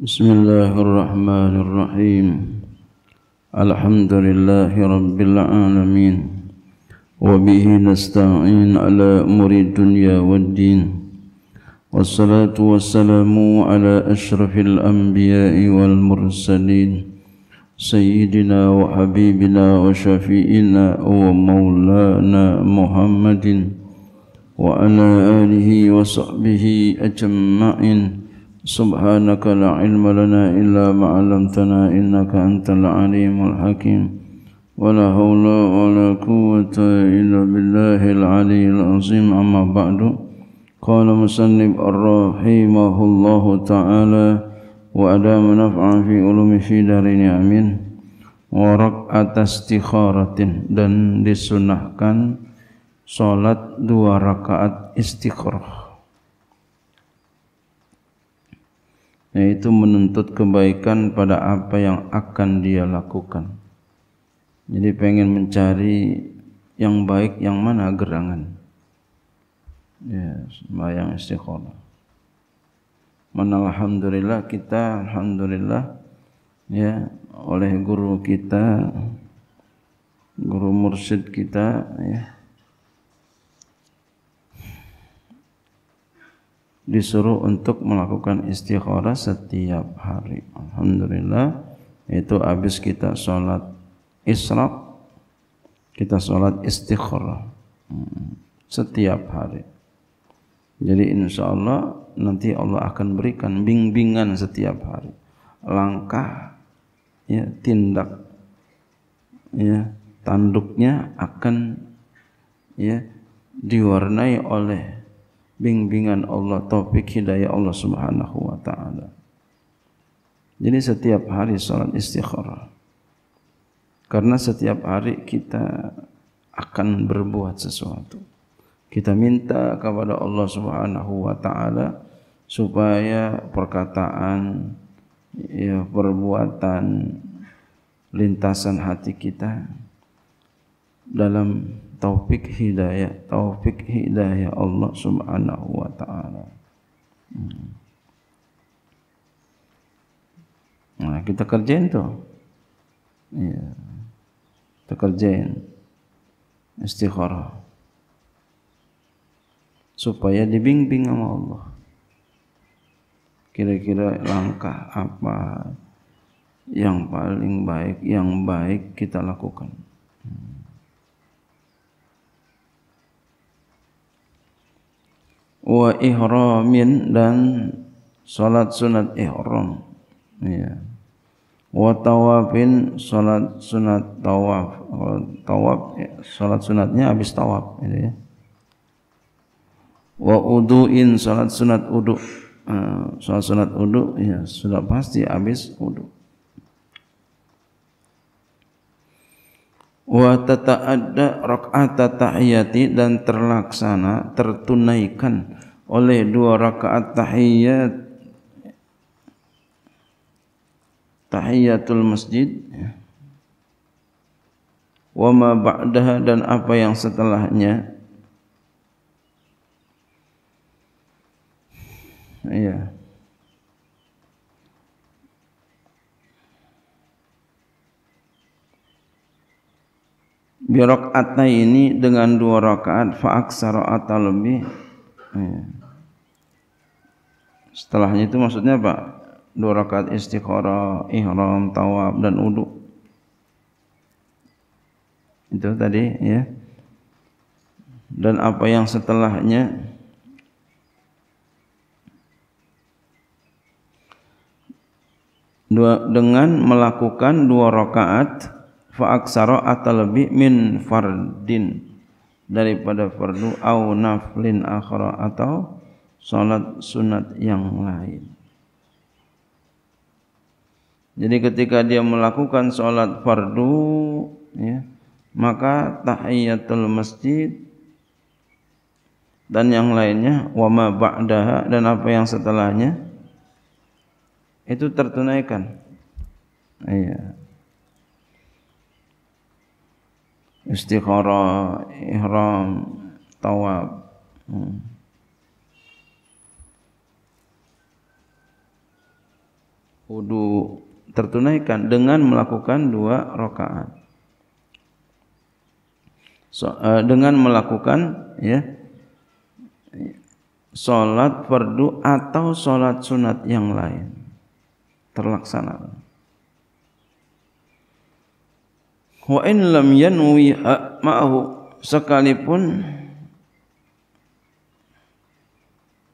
بسم الله الرحمن الرحيم الحمد لله رب العالمين وبه نستعين على امور الدنيا والدين والصلاه والسلام على اشرف الانبياء والمرسلين سيدنا وحبيبنا وشفيئنا ومولانا محمد وعلى اله وصحبه اجمعين سبحانك لا علم لنا إلا ما علمتنا إنك أنت العليم الحكيم ولا حول ولا قوة إلا بالله العلي العظيم أما بعد قال مسنب الرحيمه الله تعالى وأدام نفعا في علوم في دارين أمين ورق استخارة dan disunahkan salat dua rakaat istikharah yaitu menuntut kebaikan pada apa yang akan dia lakukan. Jadi pengen mencari yang baik yang mana gerangan. Ya, sembahyang istiqomah. Mana alhamdulillah kita alhamdulillah ya oleh guru kita guru mursyid kita ya disuruh untuk melakukan istikharah setiap hari. Alhamdulillah itu habis kita sholat isra kita sholat istikharah hmm, setiap hari. Jadi insya Allah nanti Allah akan berikan bimbingan setiap hari. Langkah, ya, tindak, ya, tanduknya akan ya diwarnai oleh bimbingan Allah, taufik hidayah Allah Subhanahu wa taala. Jadi setiap hari salat istikharah. Karena setiap hari kita akan berbuat sesuatu. Kita minta kepada Allah Subhanahu wa taala supaya perkataan ya perbuatan lintasan hati kita dalam taufik hidayah taufik hidayah Allah subhanahu wa ta'ala hmm. nah kita kerjain tuh ya. kita kerjain istikharah supaya dibimbing sama Allah kira-kira langkah apa yang paling baik yang baik kita lakukan hmm. wa ihramin dan salat sunat ihram ya wa tawafin salat sunat tawaf tawaf ya, salat sunatnya habis tawaf gitu ya wa uduin salat sunat udu uh, ah, salat sunat udu ya sudah pasti habis udu wa tata'adda rakaat tahiyati dan terlaksana tertunaikan oleh dua rakaat tahiyat tahiyatul masjid ya. wa ma ba'daha dan apa yang setelahnya iya yeah. birokatna ini dengan dua rakaat faaksaro atau lebih. Setelahnya itu maksudnya apa? Dua rakaat istiqora, ihram, tawab dan uduk itu tadi ya dan apa yang setelahnya dua, dengan melakukan dua rakaat fa aksara atau lebih min fardin daripada fardu au naflin akhra atau salat sunat yang lain jadi ketika dia melakukan salat fardu ya maka tahiyatul masjid dan yang lainnya wa ma ba'daha dan apa yang setelahnya itu tertunaikan iya istikhara ihram tawab hmm. wudu tertunaikan dengan melakukan dua rakaat so, uh, dengan melakukan ya salat fardu atau salat sunat yang lain terlaksana. Hmm. wa in lam yanwi ma'ahu sekalipun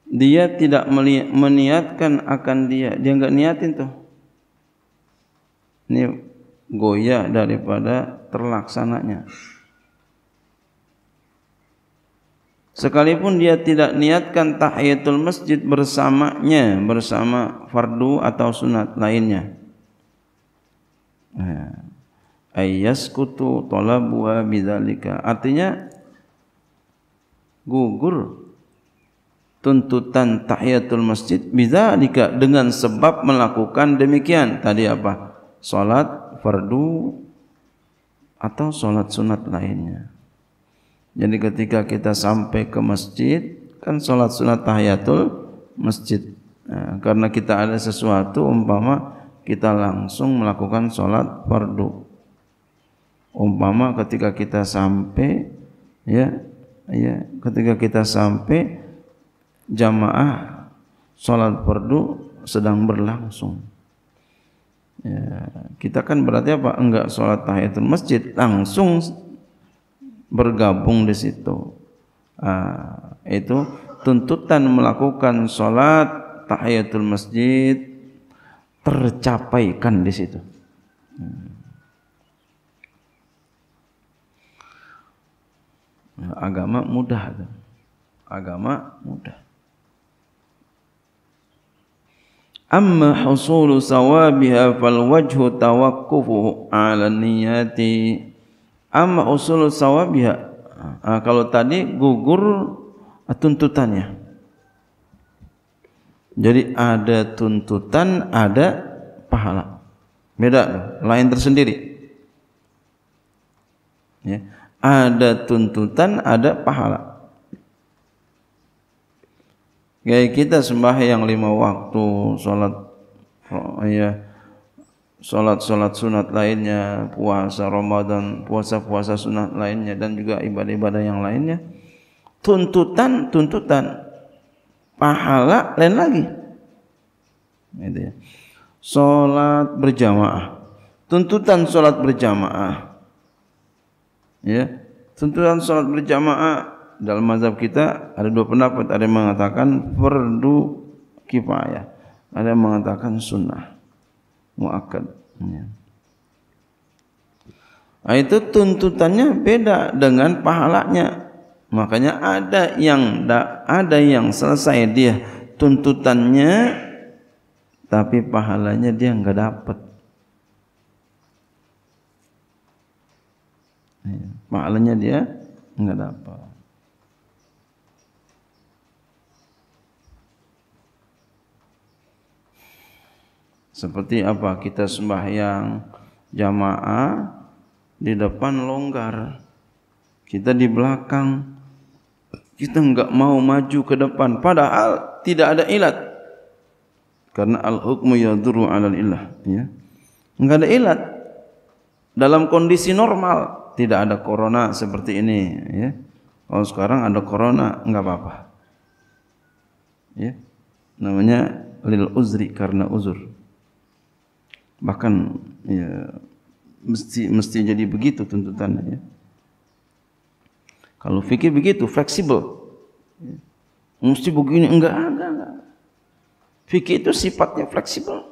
dia tidak meniatkan akan dia dia enggak niatin tuh ini goya daripada terlaksananya sekalipun dia tidak niatkan tahiyatul masjid bersamanya bersama fardu atau sunat lainnya nah. Ya. Ayas ayyaskutu talabuha bidzalika artinya gugur tuntutan tahiyatul masjid bidzalika dengan sebab melakukan demikian tadi apa salat fardu atau salat sunat lainnya jadi ketika kita sampai ke masjid kan salat sunat tahiyatul masjid nah, karena kita ada sesuatu umpama kita langsung melakukan salat fardu umpama ketika kita sampai ya ya ketika kita sampai jamaah sholat perdu sedang berlangsung ya, kita kan berarti apa enggak sholat tahiyatul masjid langsung bergabung di situ ah, itu tuntutan melakukan sholat tahiyatul masjid tercapaikan di situ hmm. Ya, agama mudah. Agama mudah. Amma husulu sawabiha fal wajhu tawakkufu ala niyati. Amma husulu sawabiha. Nah, kalau tadi gugur tuntutannya. Jadi ada tuntutan, ada pahala. Beda, lain tersendiri. Ya ada tuntutan ada pahala kayak kita sembahyang lima waktu sholat ya sholat sholat sunat lainnya puasa ramadan puasa puasa sunat lainnya dan juga ibadah ibadah yang lainnya tuntutan tuntutan pahala lain lagi gitu ya. Sholat berjamaah Tuntutan sholat berjamaah Ya. Tuntunan salat berjamaah dalam mazhab kita ada dua pendapat, ada yang mengatakan perdu kifayah, ada yang mengatakan sunnah muakkad. Ya. Nah, itu tuntutannya beda dengan pahalanya. Makanya ada yang tak ada yang selesai dia tuntutannya tapi pahalanya dia enggak dapat. pahalanya dia nggak dapat seperti apa kita sembahyang jamaah di depan longgar kita di belakang kita enggak mau maju ke depan padahal tidak ada ilat karena al hukmu yaduru alal ilah ya enggak ada ilat dalam kondisi normal tidak ada corona seperti ini ya. Kalau sekarang ada corona nggak apa-apa. Ya. Namanya lil uzri karena uzur. Bahkan ya mesti mesti jadi begitu tuntutannya ya. Kalau fikir begitu fleksibel. Ya. Mesti begini enggak enggak enggak. Fikir itu sifatnya fleksibel.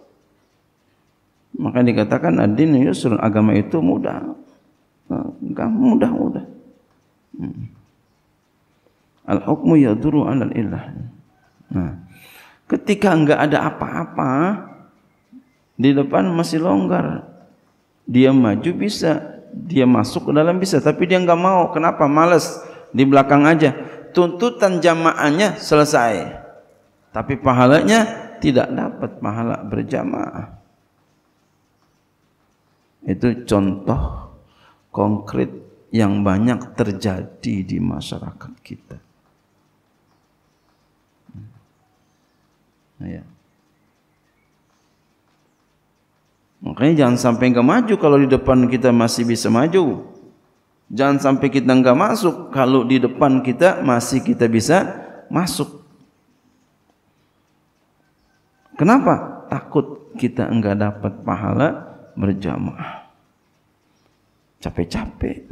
Maka dikatakan adi din yusrun, agama itu mudah gampang mudah mudah hmm. al hukmu yaduru alal ilah. nah ketika enggak ada apa-apa di depan masih longgar dia maju bisa dia masuk ke dalam bisa tapi dia enggak mau kenapa malas di belakang aja tuntutan jamaahnya selesai tapi pahalanya tidak dapat pahala berjamaah itu contoh konkret yang banyak terjadi di masyarakat kita. Nah, ya. Makanya jangan sampai nggak maju kalau di depan kita masih bisa maju. Jangan sampai kita nggak masuk kalau di depan kita masih kita bisa masuk. Kenapa? Takut kita enggak dapat pahala berjamaah capek-capek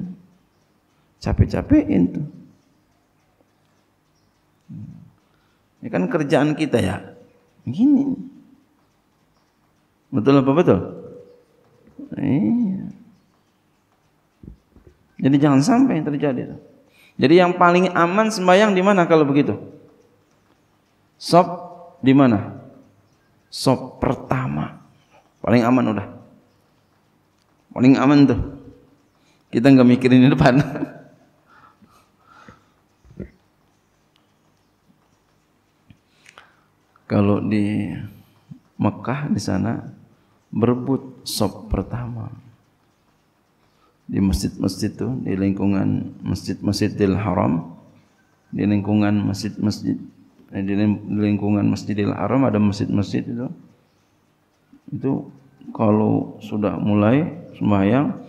capek capek itu ini ya kan kerjaan kita ya begini betul apa betul iya. jadi jangan sampai yang terjadi jadi yang paling aman sembahyang di mana kalau begitu sop di mana sop pertama paling aman udah paling aman tuh kita nggak mikirin di depan. Kalau di Mekah di sana berebut sop pertama di masjid-masjid tuh di lingkungan masjid-masjidil haram di lingkungan masjid-masjid eh, di lingkungan Masjidil Haram ada masjid-masjid itu itu kalau sudah mulai sembahyang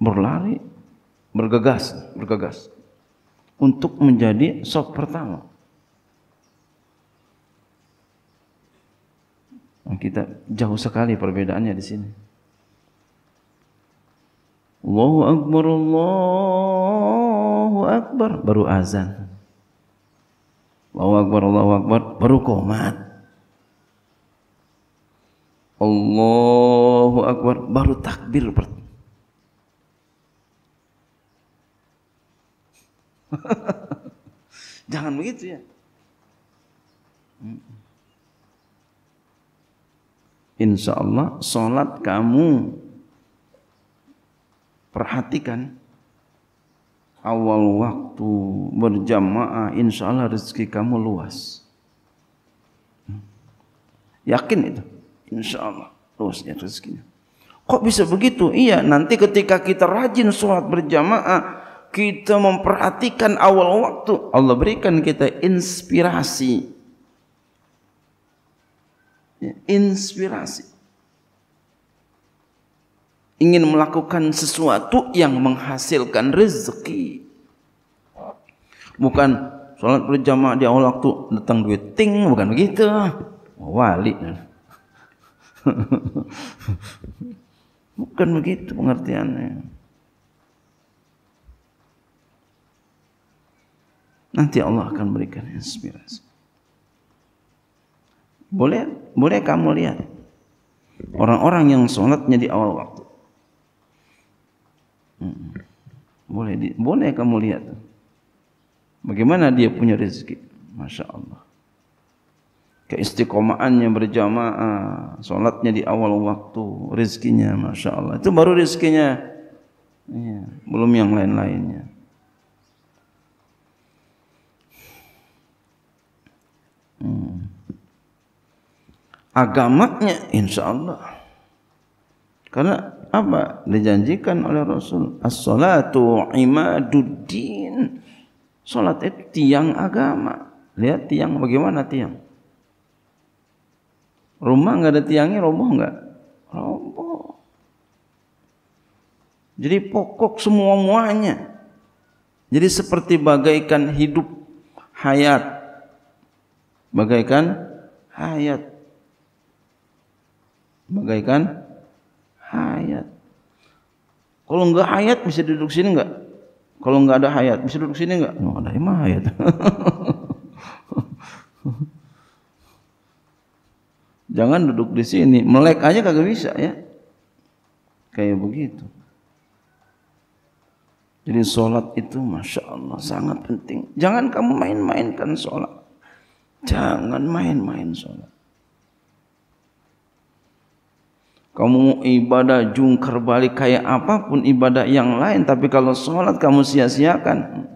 berlari, bergegas, bergegas untuk menjadi sop pertama. Nah, kita jauh sekali perbedaannya di sini. Allahu Akbar, Allahu Akbar, baru azan. Allahu Akbar, Allahu Akbar, baru komat. Allahu Akbar, baru takbir pertama. Jangan begitu ya. Insya Allah sholat kamu perhatikan awal waktu berjamaah insya Allah rezeki kamu luas mm. yakin itu insya Allah luasnya rezekinya kok bisa begitu iya nanti ketika kita rajin sholat berjamaah kita memperhatikan awal waktu, Allah berikan kita inspirasi. Ya, inspirasi. Ingin melakukan sesuatu yang menghasilkan rezeki. Bukan sholat berjamaah di awal waktu datang duit ting, bukan begitu. Oh, wali. bukan begitu pengertiannya. Nanti Allah akan berikan inspirasi. Boleh, boleh kamu lihat orang-orang yang sholatnya di awal waktu. Hmm. Boleh, di, boleh kamu lihat. Bagaimana dia punya rezeki? Masya Allah. keistiqomahannya berjamaah, sholatnya di awal waktu, rezekinya, masya Allah. Itu baru rezekinya. Ya, belum yang lain-lainnya. Hmm. Agamanya insya Allah. Karena apa? Dijanjikan oleh Rasul. As-salatu imaduddin. Salat itu tiang agama. Lihat tiang bagaimana tiang. Rumah nggak ada tiangnya roboh nggak? Roboh. Jadi pokok semua muanya. Jadi seperti bagaikan hidup hayat bagaikan hayat bagaikan hayat kalau enggak hayat bisa duduk sini enggak kalau enggak ada hayat bisa duduk sini enggak oh, ada emang hayat jangan duduk di sini melek aja kagak bisa ya kayak begitu jadi sholat itu masya Allah sangat penting. Jangan kamu main-mainkan sholat. Jangan main-main sholat. Kamu ibadah jungkar balik kayak apapun ibadah yang lain, tapi kalau sholat kamu sia-siakan,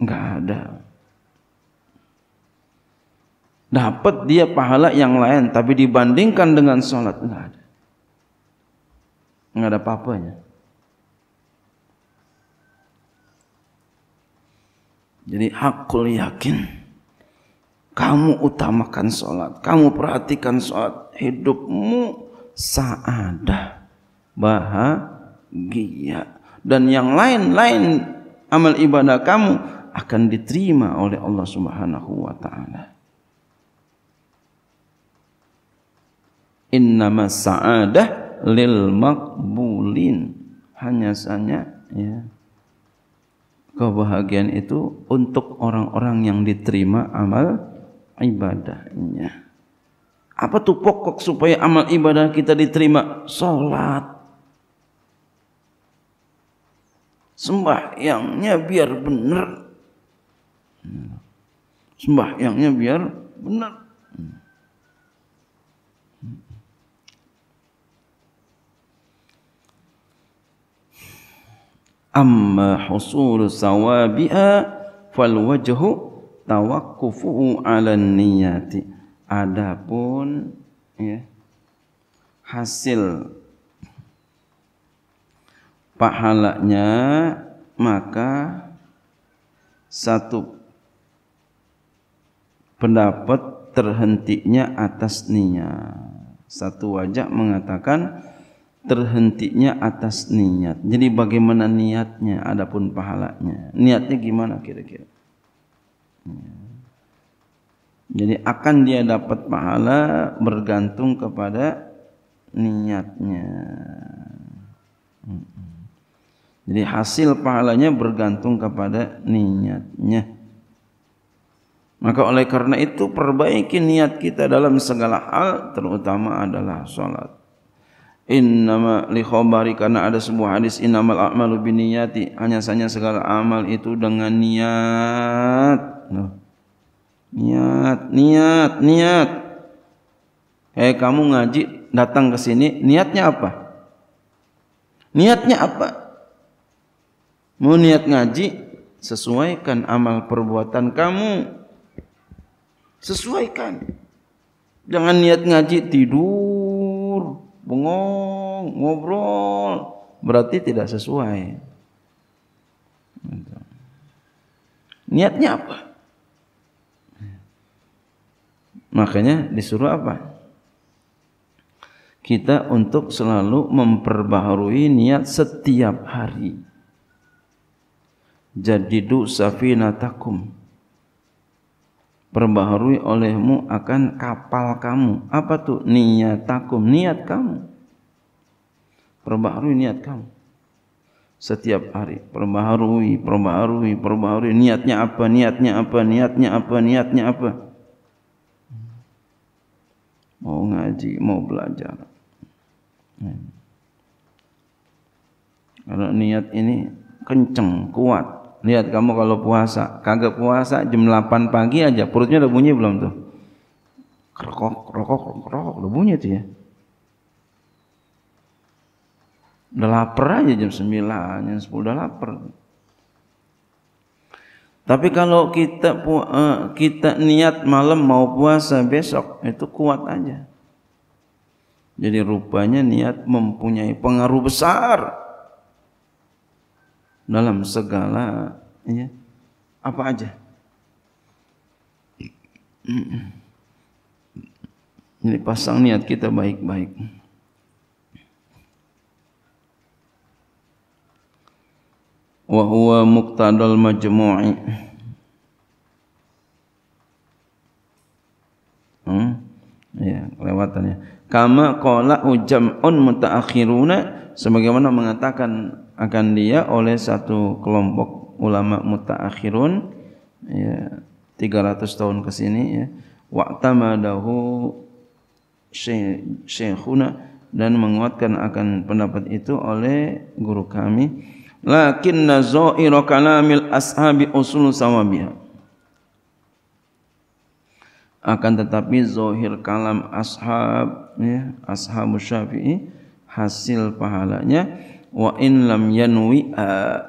nggak ada. Dapat dia pahala yang lain, tapi dibandingkan dengan sholat nggak ada, nggak ada apa-apanya. Jadi hakul yakin. Kamu utamakan sholat, kamu perhatikan sholat, hidupmu saadah, bahagia. Dan yang lain-lain amal ibadah kamu akan diterima oleh Allah Subhanahu wa taala. Innama sa'adah lil makbulin. Hanya saja ya kebahagiaan itu untuk orang-orang yang diterima amal ibadahnya. Apa tuh pokok supaya amal ibadah kita diterima? Salat. Sembahyangnya biar benar. Sembahyangnya biar benar. Amma husul sawabiha fal wajhu tawakkufu 'alan niyati adapun ya hasil pahalanya maka satu pendapat terhentinya atas niat satu wajah mengatakan terhentinya atas niat jadi bagaimana niatnya adapun pahalanya niatnya gimana kira-kira Ya. Jadi akan dia dapat pahala bergantung kepada niatnya. Jadi hasil pahalanya bergantung kepada niatnya. Maka oleh karena itu perbaiki niat kita dalam segala hal terutama adalah salat. Innama li khobari karena ada sebuah hadis innamal a'malu binniyati hanya saja segala amal itu dengan niat niat niat niat eh kamu ngaji datang ke sini niatnya apa niatnya apa mau niat ngaji sesuaikan amal perbuatan kamu sesuaikan jangan niat ngaji tidur bengong ngobrol berarti tidak sesuai niatnya apa Makanya disuruh apa? Kita untuk selalu memperbaharui niat setiap hari. Jadi Jadidu safinatakum. Perbaharui olehmu akan kapal kamu. Apa tuh? Takum Niat kamu. Perbaharui niat kamu. Setiap hari. Perbaharui, perbaharui, perbaharui. Niatnya apa, niatnya apa, niatnya apa, niatnya apa. Niatnya apa mau ngaji, mau belajar. Hmm. Kalau niat ini kenceng, kuat. Lihat kamu kalau puasa, kagak puasa jam 8 pagi aja, perutnya udah bunyi belum tuh? Krokok, krokok, krokok, udah bunyi tuh ya. Udah lapar aja jam 9, jam 10 udah lapar. Tapi kalau kita eh, kita niat malam mau puasa besok itu kuat aja. Jadi rupanya niat mempunyai pengaruh besar dalam segala ya, apa aja. Jadi pasang niat kita baik-baik. wa huwa muqtadal majmu'i hmm? Iya, ya lewatannya kama qala ujam'un mutaakhiruna sebagaimana mengatakan akan dia oleh satu kelompok ulama mutaakhirun ya 300 tahun ke sini ya wa syekhuna dan menguatkan akan pendapat itu oleh guru kami lakinna za'ira kalamil ashabi usul sawabiha akan tetapi zohir kalam ashab ya ashab syafi'i hasil pahalanya wa in lam yanwi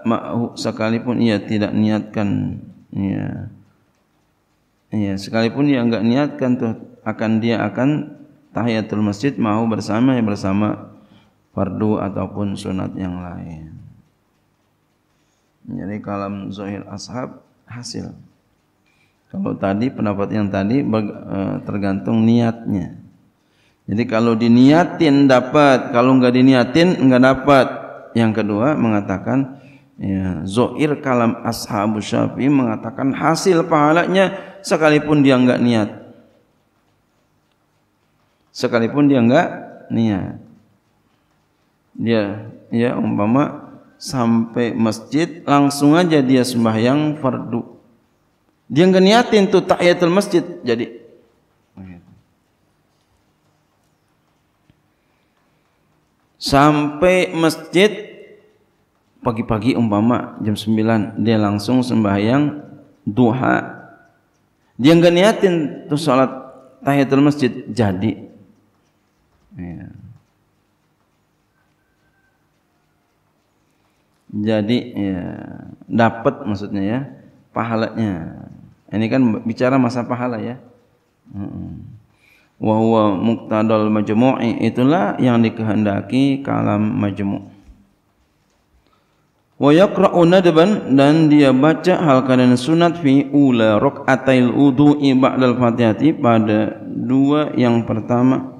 ma'hu sekalipun ia tidak niatkan ya ya sekalipun ia enggak niatkan tuh akan dia akan tahiyatul masjid mau bersama ya bersama fardu ataupun sunat yang lain jadi kalam zohir ashab hasil. Kalau tadi pendapat yang tadi eh, tergantung niatnya. Jadi kalau diniatin dapat, kalau nggak diniatin nggak dapat. Yang kedua mengatakan ya, zohir kalam ashabu syafi'i mengatakan hasil pahalanya sekalipun dia nggak niat. Sekalipun dia nggak niat. Dia ya umpama sampai masjid langsung aja dia sembahyang fardu dia nggak niatin tuh tahiyatul masjid jadi sampai masjid pagi-pagi umpama jam 9 dia langsung sembahyang duha dia nggak niatin tuh sholat tahiyatul masjid jadi ya. jadi ya, dapat maksudnya ya pahalanya. Ini kan bicara masa pahala ya. Wa huwa muqtadal majmu'i itulah yang dikehendaki kalam majmu'. Wa yaqra'u nadban dan dia baca hal kanan sunat fi ula raka'atil wudu'i ba'dal Fatihati pada dua yang pertama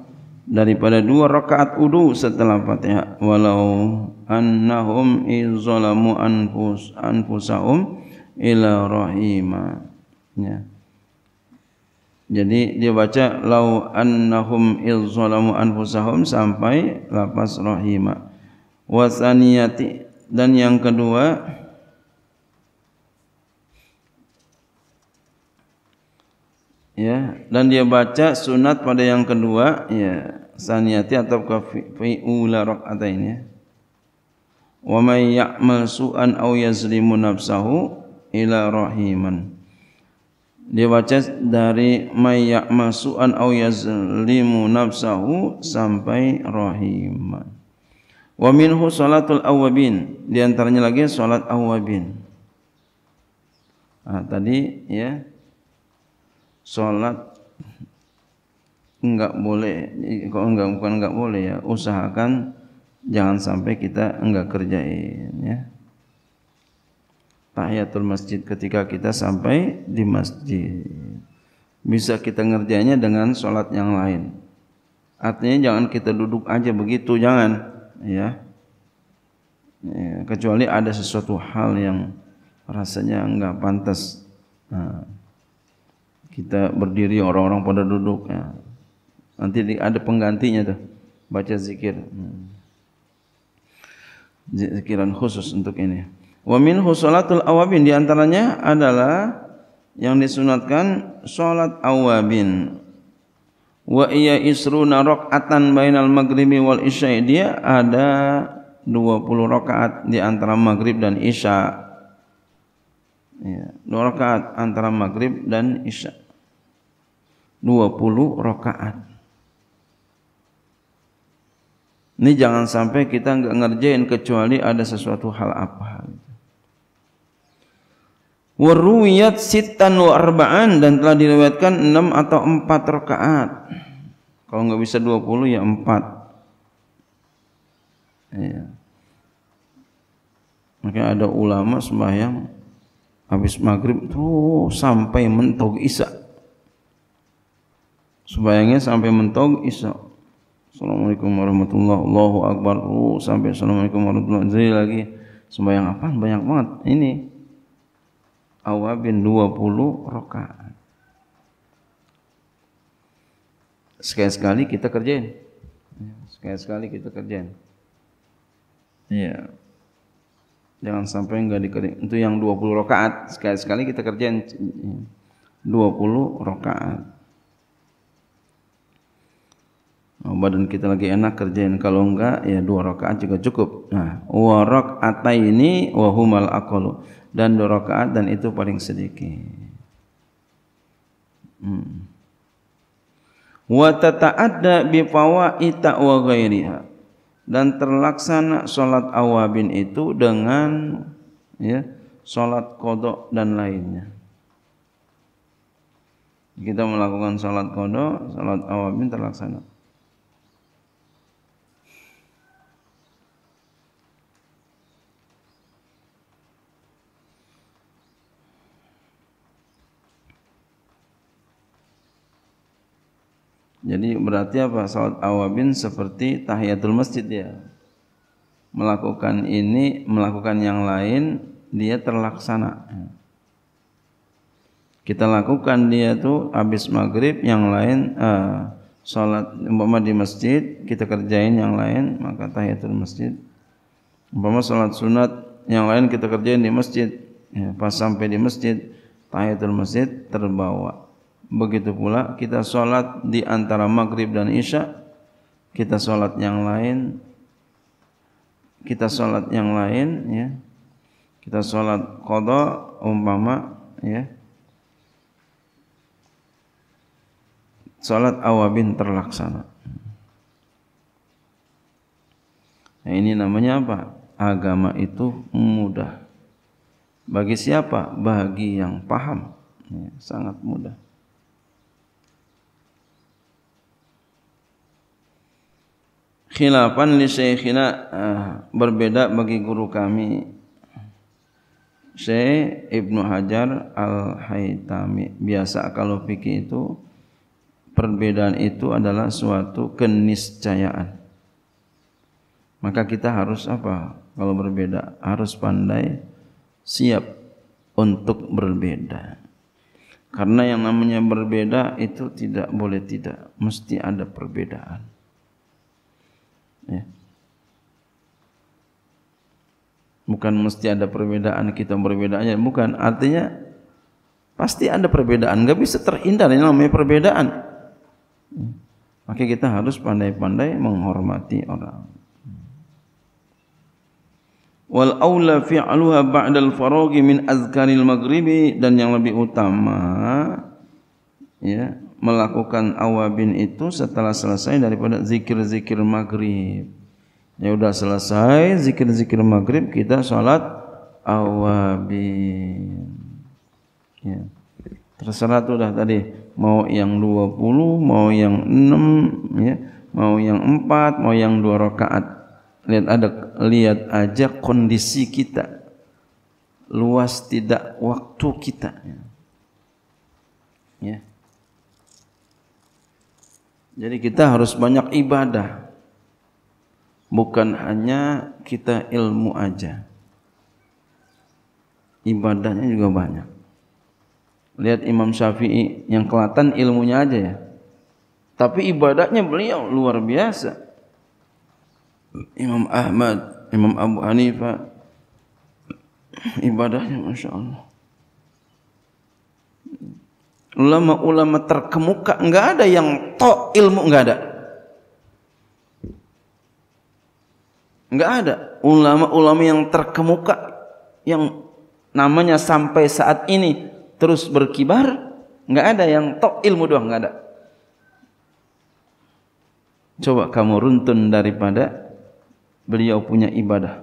daripada dua rakaat wudu setelah Fatihah walau annahum izzalamu anfus anfusahum ila rahima ya jadi dia baca lau annahum izzalamu anfusahum sampai lafaz rahima wasaniyati dan yang kedua ya dan dia baca sunat pada yang kedua ya saniyati atau ka fi ula ini, ya wa may ya'mal su'an aw yazlimu nafsahu ila rahiman dia baca dari may ya'mal su'an aw yazlimu nafsahu sampai rahiman wa minhu salatul awabin di antaranya lagi salat awabin ah tadi ya salat enggak boleh kok enggak bukan enggak boleh ya usahakan jangan sampai kita enggak kerjain ya tahiyatul masjid ketika kita sampai di masjid bisa kita ngerjainnya dengan sholat yang lain artinya jangan kita duduk aja begitu jangan ya, ya kecuali ada sesuatu hal yang rasanya enggak pantas nah, kita berdiri orang-orang pada duduk ya Nanti ada penggantinya tuh. Baca zikir. Hmm. Zikiran khusus untuk ini. Wa minhu salatul awabin diantaranya adalah yang disunatkan salat awabin. Wa iya isruna rakaatan bainal maghribi wal isya. Dia ada 20 rakaat di antara maghrib dan isya. Ya, dua rakaat antara maghrib dan isya. 20 rakaat. Ini jangan sampai kita nggak ngerjain kecuali ada sesuatu hal apa. Waruyat sitan wa dan telah diriwayatkan 6 atau 4 rakaat. Kalau nggak bisa 20 ya 4. Iya. Maka ada ulama sembahyang habis maghrib tuh sampai mentok isya. Sembahyangnya sampai mentok isya Assalamualaikum warahmatullahi Allahu akbar. Oh, sampai Assalamualaikum warahmatullahi wabarakatuh lagi. Sembahyang apa? Banyak banget. Ini awabin 20 rakaat. Sekali-sekali kita kerjain. Sekali-sekali ya, kita kerjain. Iya. Jangan sampai enggak dikerjain. Itu yang 20 rakaat, sekali-sekali kita kerjain 20 iya. rakaat. Oh, badan kita lagi enak kerjain kalau enggak ya dua rakaat juga cukup. Nah, wa raka'ataini wa humal aqalu dan dua rakaat dan itu paling sedikit. Hmm. bi fawaita wa ghairiha. Dan terlaksana salat awabin itu dengan ya salat kodok dan lainnya. Kita melakukan salat kodok, salat awabin terlaksana. Jadi berarti apa? Salat awabin seperti tahiyatul masjid ya. Melakukan ini, melakukan yang lain, dia terlaksana. Kita lakukan dia tuh habis maghrib, yang lain uh, salat umpama di masjid, kita kerjain yang lain, maka tahiyatul masjid. Umpama salat sunat, yang lain kita kerjain di masjid. Ya, pas sampai di masjid, tahiyatul masjid terbawa. Begitu pula kita solat di antara maghrib dan isya, kita solat yang lain, kita solat yang lain, ya. kita solat qada umpama, ya. solat awabin terlaksana. Nah, ini namanya apa? Agama itu mudah. Bagi siapa? Bagi yang paham. Ya, sangat mudah. khilafan li syekhina uh, berbeda bagi guru kami Syekh Ibnu Hajar Al-Haytami biasa kalau fikih itu perbedaan itu adalah suatu keniscayaan maka kita harus apa kalau berbeda harus pandai siap untuk berbeda karena yang namanya berbeda itu tidak boleh tidak mesti ada perbedaan ya. bukan mesti ada perbedaan kita berbedaannya bukan artinya pasti ada perbedaan nggak bisa terhindar ini namanya perbedaan maka kita harus pandai-pandai menghormati orang wal aula fi'luha ba'dal faraghi min azkaril maghribi dan yang lebih utama ya melakukan awabin itu setelah selesai daripada zikir-zikir maghrib. Ya udah selesai zikir-zikir maghrib kita salat awabin. Ya. Terserah tuh dah tadi mau yang 20, mau yang 6 ya, mau yang 4, mau yang 2 rakaat. Lihat ada lihat aja kondisi kita. Luas tidak waktu kita ya. ya. Jadi kita harus banyak ibadah. Bukan hanya kita ilmu aja. Ibadahnya juga banyak. Lihat Imam Syafi'i yang kelihatan ilmunya aja ya. Tapi ibadahnya beliau luar biasa. Imam Ahmad, Imam Abu Hanifah ibadahnya Masya Allah ulama-ulama terkemuka nggak ada yang tok ilmu nggak ada nggak ada ulama-ulama yang terkemuka yang namanya sampai saat ini terus berkibar nggak ada yang tok ilmu doang nggak ada coba kamu runtun daripada beliau punya ibadah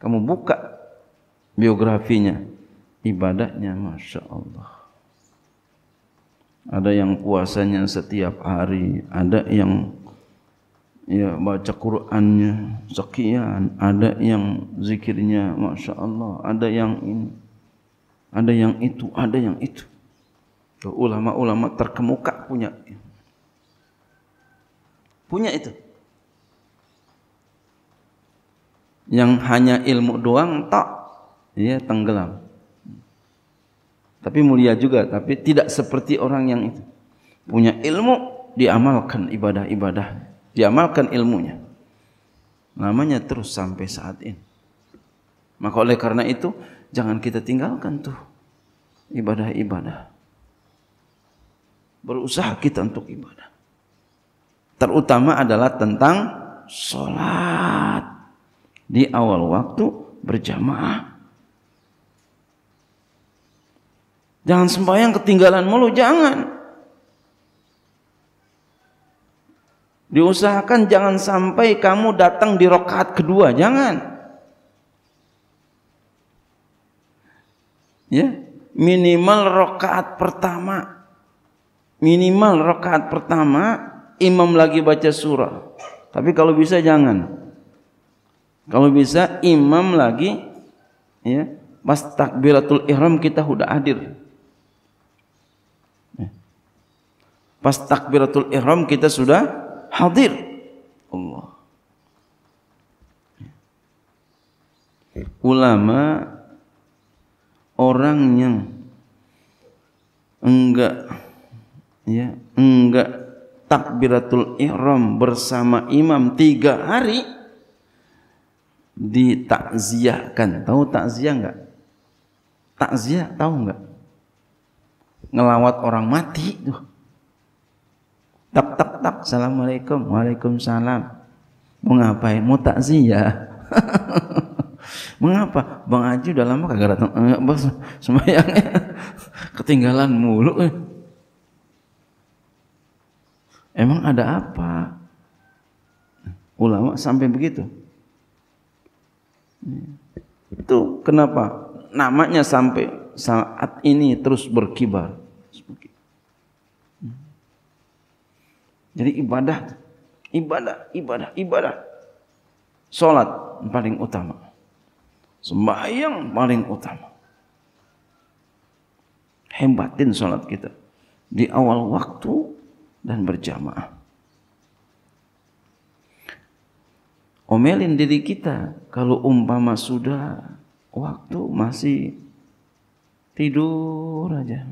kamu buka biografinya ibadahnya masya Allah ada yang puasanya setiap hari, ada yang ya baca Qur'annya sekian, ada yang zikirnya Masya Allah, ada yang ini, ada yang itu, ada yang itu. Ulama-ulama terkemuka punya punya itu. Yang hanya ilmu doang tak ya tenggelam tapi mulia juga tapi tidak seperti orang yang itu punya ilmu diamalkan ibadah-ibadah diamalkan ilmunya namanya terus sampai saat ini maka oleh karena itu jangan kita tinggalkan tuh ibadah-ibadah berusaha kita untuk ibadah terutama adalah tentang sholat di awal waktu berjamaah Jangan sembahyang ketinggalan mulu, jangan. Diusahakan jangan sampai kamu datang di rokaat kedua, jangan. Ya, minimal rokaat pertama, minimal rokaat pertama imam lagi baca surah. Tapi kalau bisa jangan. Kalau bisa imam lagi, ya pas takbiratul ihram kita sudah hadir. Pas takbiratul ihram kita sudah hadir. Allah. Ulama orang yang enggak ya, enggak takbiratul ihram bersama imam tiga hari ditakziahkan. Tahu takziah enggak? Takziah tahu enggak? Ngelawat orang mati tuh tak tak tak assalamualaikum waalaikumsalam mau tak mau takziah mengapa bang Aju udah lama kagak datang enggak eh, bos semayangnya ketinggalan mulu eh. emang ada apa ulama sampai begitu itu kenapa namanya sampai saat ini terus berkibar Jadi ibadah, ibadah, ibadah, ibadah. Salat paling utama. Sembahyang paling utama. Hebatin salat kita di awal waktu dan berjamaah. Omelin diri kita kalau umpama sudah waktu masih tidur aja.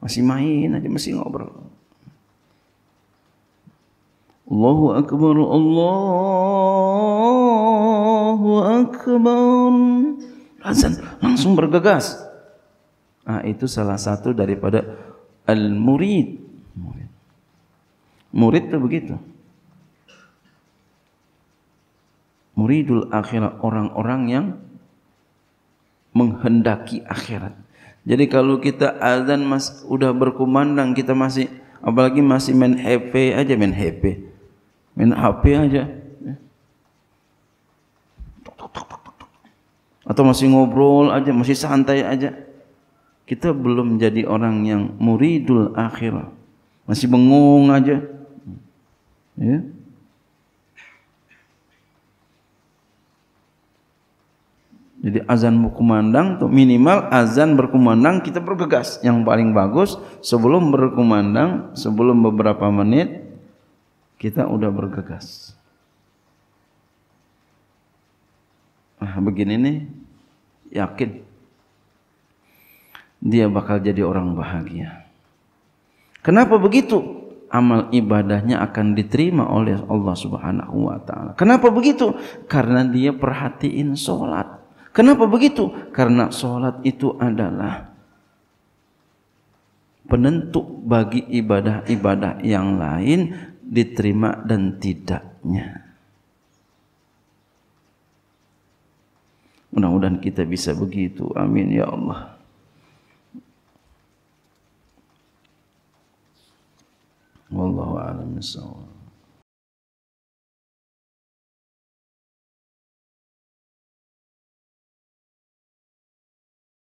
Masih main aja, masih ngobrol. Allahu akbar, Allahu akbar. Hasan langsung bergegas. Ah itu salah satu daripada al-murid. Murid. Murid itu begitu. Muridul akhirat orang-orang yang menghendaki akhirat. Jadi kalau kita azan Mas udah berkumandang kita masih apalagi masih main HP aja main HP. main HP aja atau masih ngobrol aja masih santai aja kita belum jadi orang yang muridul akhirah masih bengong aja ya Jadi azan berkumandang tuh minimal azan berkumandang kita bergegas. Yang paling bagus sebelum berkumandang sebelum beberapa menit kita udah bergegas. Nah, begini nih, yakin dia bakal jadi orang bahagia. Kenapa begitu? Amal ibadahnya akan diterima oleh Allah Subhanahu wa taala. Kenapa begitu? Karena dia perhatiin sholat. Kenapa begitu? Karena sholat itu adalah penentu bagi ibadah-ibadah yang lain diterima dan tidaknya. Mudah-mudahan kita bisa begitu. Amin ya Allah. Wallahu a'lam bishawab.